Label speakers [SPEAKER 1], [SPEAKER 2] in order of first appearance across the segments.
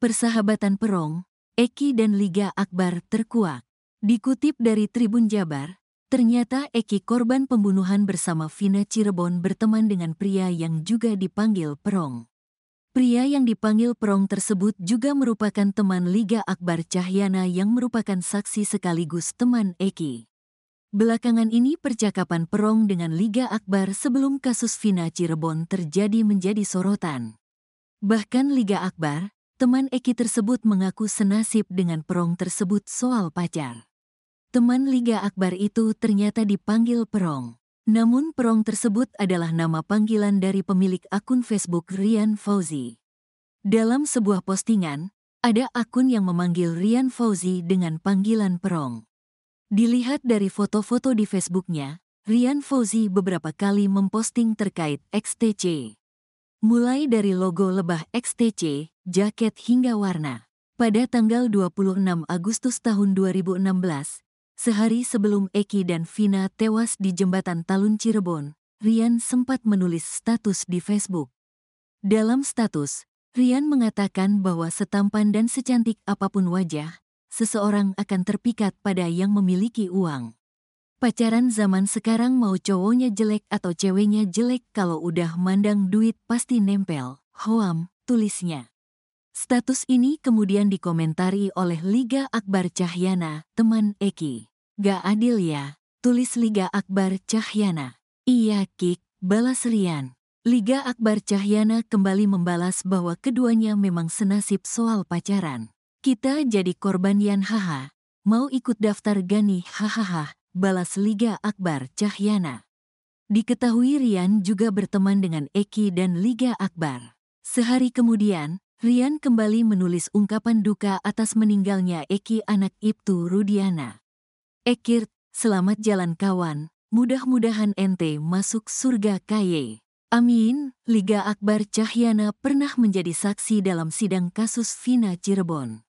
[SPEAKER 1] persahabatan Perong, Eki dan Liga Akbar terkuak. Dikutip dari Tribun Jabar, ternyata Eki korban pembunuhan bersama Vina Cirebon berteman dengan pria yang juga dipanggil Perong. Pria yang dipanggil Perong tersebut juga merupakan teman Liga Akbar Cahyana yang merupakan saksi sekaligus teman Eki. Belakangan ini percakapan Perong dengan Liga Akbar sebelum kasus Vina Cirebon terjadi menjadi sorotan. Bahkan Liga Akbar, Teman Eki tersebut mengaku senasib dengan Perong tersebut soal pacar. Teman Liga Akbar itu ternyata dipanggil Perong. Namun Perong tersebut adalah nama panggilan dari pemilik akun Facebook Rian Fauzi. Dalam sebuah postingan, ada akun yang memanggil Rian Fauzi dengan panggilan Perong. Dilihat dari foto-foto di Facebooknya, Rian Fauzi beberapa kali memposting terkait XTC mulai dari logo lebah XTC, jaket hingga warna. Pada tanggal 26 Agustus tahun 2016, sehari sebelum Eki dan Vina tewas di jembatan Talun Cirebon, Rian sempat menulis status di Facebook. Dalam status, Rian mengatakan bahwa setampan dan secantik apapun wajah, seseorang akan terpikat pada yang memiliki uang. Pacaran zaman sekarang mau cowoknya jelek atau ceweknya jelek kalau udah mandang duit pasti nempel. Hoam, tulisnya. Status ini kemudian dikomentari oleh Liga Akbar Cahyana, teman Eki. Gak adil ya, tulis Liga Akbar Cahyana. Iya Kik, balas Rian. Liga Akbar Cahyana kembali membalas bahwa keduanya memang senasib soal pacaran. Kita jadi korban Yan haha. Mau ikut daftar Gani hahaha balas Liga Akbar Cahyana. Diketahui Rian juga berteman dengan Eki dan Liga Akbar. Sehari kemudian, Rian kembali menulis ungkapan duka atas meninggalnya Eki anak Ibtu Rudiana. Ekir, selamat jalan kawan, mudah-mudahan ente masuk surga kaye. Amin, Liga Akbar Cahyana pernah menjadi saksi dalam sidang kasus Vina Cirebon.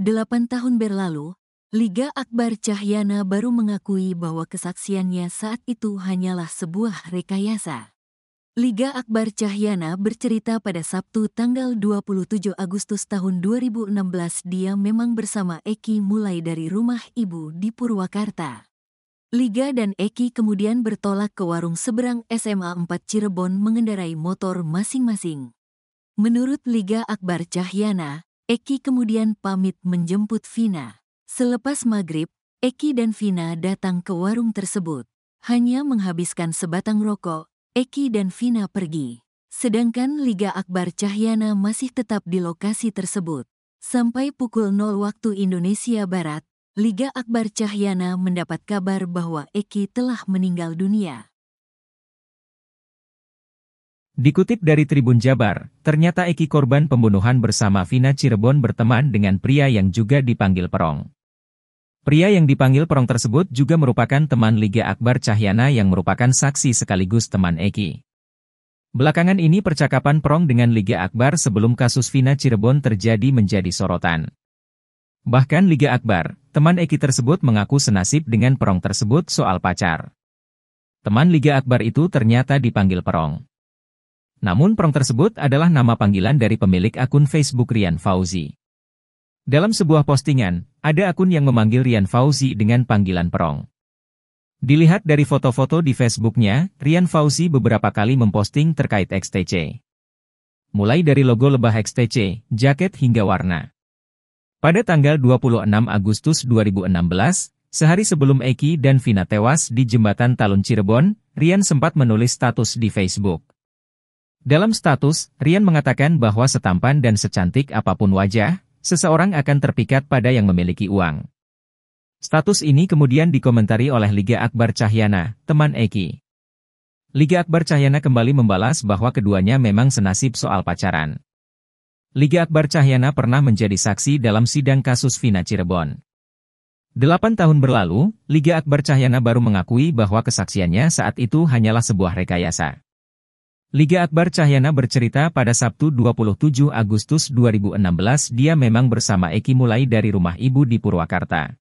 [SPEAKER 1] Delapan tahun berlalu, Liga Akbar Cahyana baru mengakui bahwa kesaksiannya saat itu hanyalah sebuah rekayasa. Liga Akbar Cahyana bercerita pada Sabtu tanggal 27 Agustus tahun 2016 dia memang bersama Eki mulai dari rumah ibu di Purwakarta. Liga dan Eki kemudian bertolak ke warung seberang SMA 4 Cirebon mengendarai motor masing-masing. Menurut Liga Akbar Cahyana, Eki kemudian pamit menjemput Vina. Selepas maghrib, Eki dan Vina datang ke warung tersebut. Hanya menghabiskan sebatang rokok, Eki dan Vina pergi. Sedangkan Liga Akbar Cahyana masih tetap di lokasi tersebut. Sampai pukul 0 waktu Indonesia Barat, Liga Akbar Cahyana mendapat kabar bahwa Eki telah meninggal dunia.
[SPEAKER 2] Dikutip dari Tribun Jabar, ternyata Eki korban pembunuhan bersama Vina Cirebon berteman dengan pria yang juga dipanggil Perong. Pria yang dipanggil Perong tersebut juga merupakan teman Liga Akbar Cahyana yang merupakan saksi sekaligus teman Eki. Belakangan ini percakapan Perong dengan Liga Akbar sebelum kasus Vina Cirebon terjadi menjadi sorotan. Bahkan Liga Akbar, teman Eki tersebut mengaku senasib dengan Perong tersebut soal pacar. Teman Liga Akbar itu ternyata dipanggil Perong. Namun Perong tersebut adalah nama panggilan dari pemilik akun Facebook Rian Fauzi. Dalam sebuah postingan, ada akun yang memanggil Rian Fauzi dengan panggilan perong. Dilihat dari foto-foto di Facebooknya, Rian Fauzi beberapa kali memposting terkait XTC. Mulai dari logo lebah XTC, jaket hingga warna. Pada tanggal 26 Agustus 2016, sehari sebelum Eki dan Vina tewas di jembatan Talun Cirebon, Rian sempat menulis status di Facebook. Dalam status, Rian mengatakan bahwa setampan dan secantik apapun wajah, Seseorang akan terpikat pada yang memiliki uang. Status ini kemudian dikomentari oleh Liga Akbar Cahyana, teman Eki. Liga Akbar Cahyana kembali membalas bahwa keduanya memang senasib soal pacaran. Liga Akbar Cahyana pernah menjadi saksi dalam sidang kasus Vina Cirebon. Delapan tahun berlalu, Liga Akbar Cahyana baru mengakui bahwa kesaksiannya saat itu hanyalah sebuah rekayasa. Liga Akbar Cahyana bercerita pada Sabtu 27 Agustus 2016 dia memang bersama Eki mulai dari rumah ibu di Purwakarta.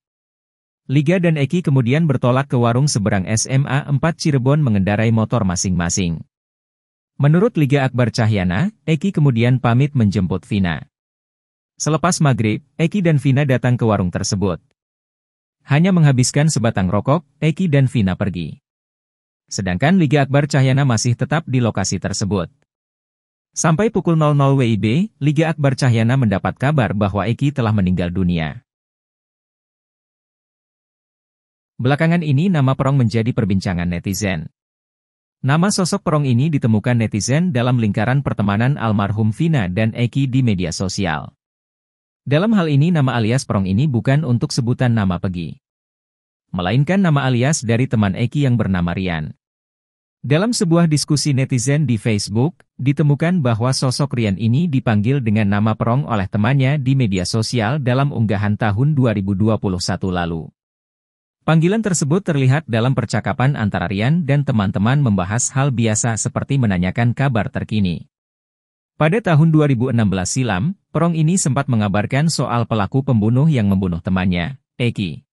[SPEAKER 2] Liga dan Eki kemudian bertolak ke warung seberang SMA 4 Cirebon mengendarai motor masing-masing. Menurut Liga Akbar Cahyana, Eki kemudian pamit menjemput Vina. Selepas maghrib, Eki dan Vina datang ke warung tersebut. Hanya menghabiskan sebatang rokok, Eki dan Vina pergi. Sedangkan Liga Akbar Cahyana masih tetap di lokasi tersebut. Sampai pukul 00 WIB, Liga Akbar Cahyana mendapat kabar bahwa Eki telah meninggal dunia. Belakangan ini nama Perong menjadi perbincangan netizen. Nama sosok Perong ini ditemukan netizen dalam lingkaran pertemanan almarhum Vina dan Eki di media sosial. Dalam hal ini nama alias Perong ini bukan untuk sebutan nama Pegi. Melainkan nama alias dari teman Eki yang bernama Rian. Dalam sebuah diskusi netizen di Facebook, ditemukan bahwa sosok Rian ini dipanggil dengan nama perong oleh temannya di media sosial dalam unggahan tahun 2021 lalu. Panggilan tersebut terlihat dalam percakapan antara Rian dan teman-teman membahas hal biasa seperti menanyakan kabar terkini. Pada tahun 2016 silam, Perong ini sempat mengabarkan soal pelaku pembunuh yang membunuh temannya, Eki.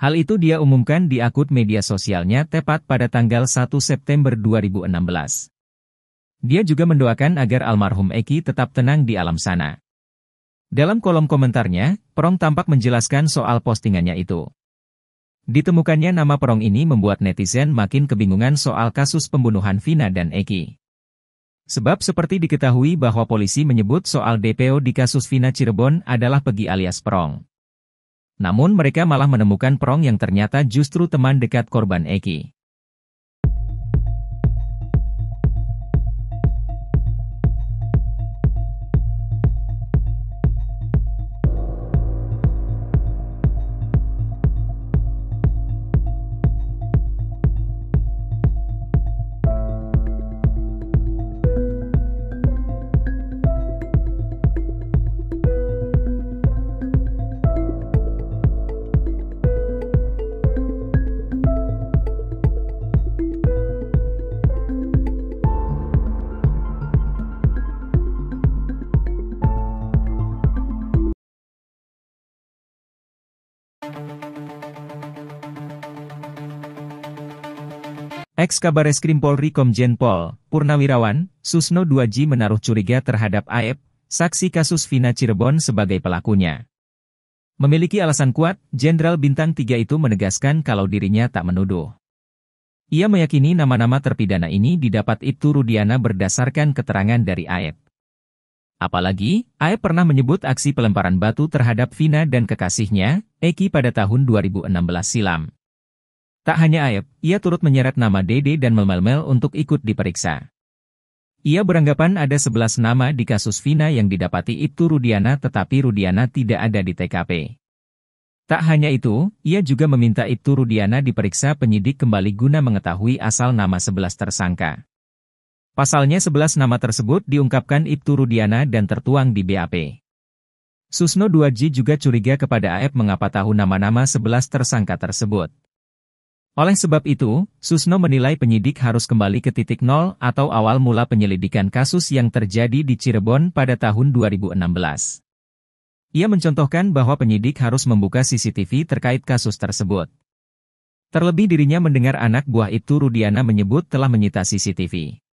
[SPEAKER 2] Hal itu dia umumkan di akun media sosialnya tepat pada tanggal 1 September 2016. Dia juga mendoakan agar almarhum Eki tetap tenang di alam sana. Dalam kolom komentarnya, Perong tampak menjelaskan soal postingannya itu. Ditemukannya nama Perong ini membuat netizen makin kebingungan soal kasus pembunuhan Vina dan Eki. Sebab seperti diketahui bahwa polisi menyebut soal DPO di kasus Vina Cirebon adalah Pegi alias Perong. Namun mereka malah menemukan Prong yang ternyata justru teman dekat korban Eki. Ex Kabares Krim Polri Komjen Pol, Purnawirawan, Susno 2G menaruh curiga terhadap AEP, saksi kasus Vina Cirebon sebagai pelakunya. Memiliki alasan kuat, Jenderal Bintang 3 itu menegaskan kalau dirinya tak menuduh. Ia meyakini nama-nama terpidana ini didapat Ibtu Rudiana berdasarkan keterangan dari AEP. Apalagi, AEP pernah menyebut aksi pelemparan batu terhadap Vina dan kekasihnya, Eki pada tahun 2016 silam. Tak hanya Aep, ia turut menyeret nama Dede dan Melmel untuk ikut diperiksa. Ia beranggapan ada 11 nama di kasus Vina yang didapati Ibtu Rudiana tetapi Rudiana tidak ada di TKP. Tak hanya itu, ia juga meminta Ibtu Rudiana diperiksa penyidik kembali guna mengetahui asal nama 11 tersangka. Pasalnya 11 nama tersebut diungkapkan Ibtu Rudiana dan tertuang di BAP. Susno 2G juga curiga kepada AF mengapa tahu nama-nama 11 tersangka tersebut. Oleh sebab itu, Susno menilai penyidik harus kembali ke titik nol atau awal mula penyelidikan kasus yang terjadi di Cirebon pada tahun 2016. Ia mencontohkan bahwa penyidik harus membuka CCTV terkait kasus tersebut. Terlebih dirinya mendengar anak buah itu Rudiana menyebut telah menyita CCTV.